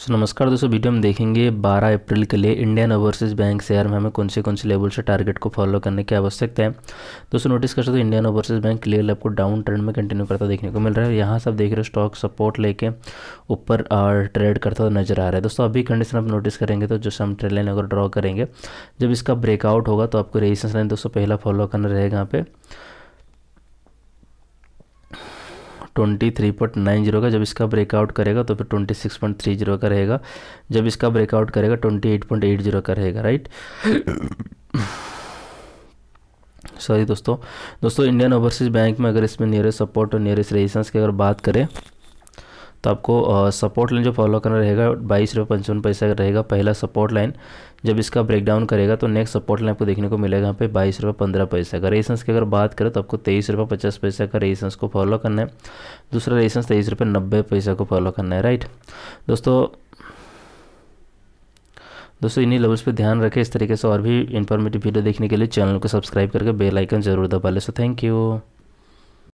सो नमस्कार दोस्तों वीडियो हम देखेंगे 12 अप्रैल के लिए इंडियन ओवरसीज बैंक शेयर में हमें कौन से कौन से लेवल से टारगेट को फॉलो करने की आवश्यकता है दोस्तों नोटिस कर सकते हो इंडियन ओवरसीज बैंक क्लियर आपको डाउन ट्रेंड में कंटिन्यू करता देखने को मिल रहा है यहाँ सब देख रहे हो स्टॉक सपोर्ट लेके ऊपर ट्रेड करता हुआ नजर आ रहा है दोस्तों अभी कंडीशन आप नोटिस करेंगे तो जो हम ट्रेड लाइन अगर ड्रॉ करेंगे जब इसका ब्रेकआउट होगा तो आपको रेजिस्टेंस लाइन दोस्तों पहला फॉलो करना रहेगा यहाँ पे twenty three point nine zero का जब इसका ब्रेकआउट करेगा तो फिर twenty six point three zero का रहेगा जब इसका ब्रेकआउट करेगा twenty eight point eight zero का रहेगा राइट सॉरी दोस्तों दोस्तों इंडियन ओवरसीज बैंक में अगर इसमें नियरेस्ट सपोर्ट और नियरेस्ट रेजिस्टेंस की अगर बात करें तो आपको सपोर्ट लाइन जो फॉलो करना रहेगा बाईस रुपये पंचावन पैसा रहेगा पहला सपोर्ट लाइन जब इसका ब्रेकडाउन करेगा तो नेक्स्ट सपोर्ट लाइन आपको देखने को मिलेगा यहाँ पे बाईस रुपये पंद्रह पैसा का रेसेंस की अगर बात करें तो आपको तेईस रुपये पचास पैसा का रेसेंस को फॉलो करना है दूसरा रेसेंस तेईस रुपये नब्बे पैसा को फॉलो करना है राइट दोस्तों दोस्तों इन्हीं लेवल्स पे ध्यान रखें इस तरीके से और भी इन्फॉर्मेटिव वीडियो देखने के लिए चैनल को सब्सक्राइब करके बेल आइकन जरूर दबा लें सो थैंक यू